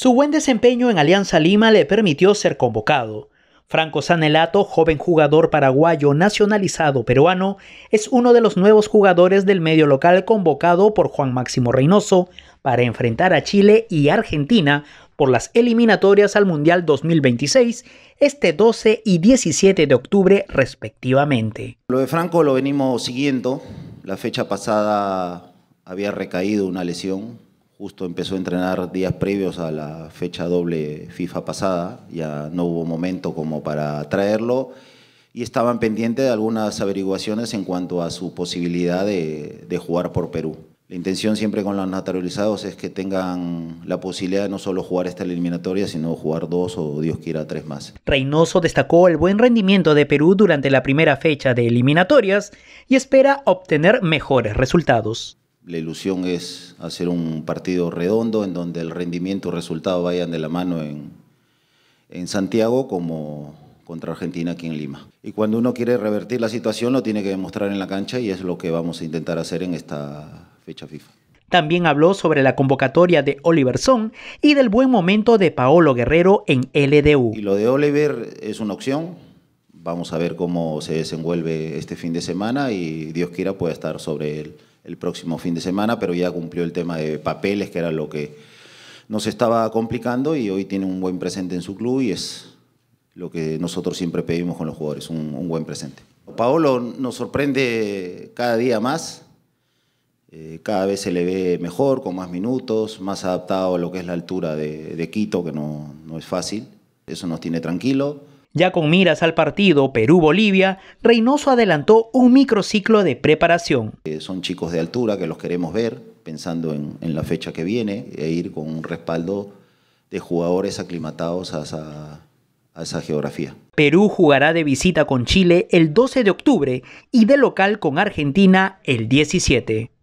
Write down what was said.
Su buen desempeño en Alianza Lima le permitió ser convocado. Franco Sanelato, joven jugador paraguayo nacionalizado peruano, es uno de los nuevos jugadores del medio local convocado por Juan Máximo Reynoso para enfrentar a Chile y Argentina por las eliminatorias al Mundial 2026 este 12 y 17 de octubre respectivamente. Lo de Franco lo venimos siguiendo. La fecha pasada había recaído una lesión justo empezó a entrenar días previos a la fecha doble FIFA pasada, ya no hubo momento como para traerlo y estaban pendientes de algunas averiguaciones en cuanto a su posibilidad de, jugar por Perú. La intención siempre con los naturalizados es que tengan la posibilidad de no solo jugar esta eliminatoria, sino jugar dos o Dios quiera tres más. Reynoso destacó el buen rendimiento de Perú durante la primera fecha de eliminatorias y espera obtener mejores resultados. La ilusión es hacer un partido redondo en donde el rendimiento y resultado vayan de la mano en, en Santiago como contra Argentina aquí en Lima. Y cuando uno quiere revertir la situación lo tiene que demostrar en la cancha y es lo que vamos a intentar hacer en esta fecha FIFA. También habló sobre la convocatoria de Oliver Son y del buen momento de Paolo Guerrero en LDU. Y lo de Oliver es una opción. Vamos a ver cómo se desenvuelve este fin de semana y Dios quiera pueda estar sobre él el próximo fin de semana, pero ya cumplió el tema de papeles, que era lo que nos estaba complicando y hoy tiene un buen presente en su club y es lo que nosotros siempre pedimos con los jugadores, un, buen presente. Paolo nos sorprende cada día más, eh, cada vez se le ve mejor, con más minutos, más adaptado a lo que es la altura de, Quito, que no, no es fácil, eso nos tiene tranquilo. Ya con miras al partido Perú-Bolivia, Reynoso adelantó un microciclo de preparación. Eh, son chicos de altura que los queremos ver, pensando en, la fecha que viene, e ir con un respaldo de jugadores aclimatados a esa, a esa geografía. Perú jugará de visita con Chile el 12 de octubre y de local con Argentina el 17.